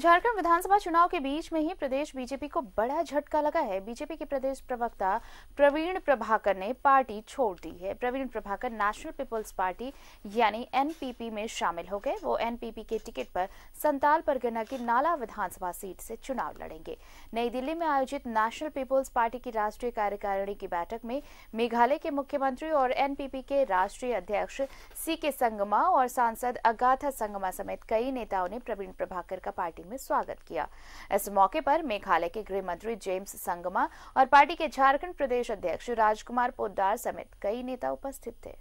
झारखंड विधानसभा चुनाव के बीच में ही प्रदेश बीजेपी को बड़ा झटका लगा है बीजेपी के प्रदेश प्रवक्ता प्रवीण प्रभाकर ने पार्टी छोड़ दी है Praveen Prabhakar national people's party यानी एनपीपी में शामिल हो गए वो एनपीपी के टिकट पर संताल परगना की नाला विधानसभा सीट से चुनाव लड़ेंगे नई दिल्ली में आयोजित नेशनल पीपुल्स पार्टी की राष्ट्रीय कार्यकारिणी की बैठक में मेघालय के मुख्यमंत्री और एनपीपी के राष्ट्रीय अध्यक्ष सी के संगमा और सांसद अगाथा संगमा समेत कई नेताओं ने प्रवीण प्रभाकर का पार्टी रैली में स्वागत किया इस मौके पर मेघालय के गृह मंत्री जेम्स संगमा और पार्टी के झारखंड प्रदेश अध्यक्ष राजकुमार पोदार समेत कई नेता उपस्थित थे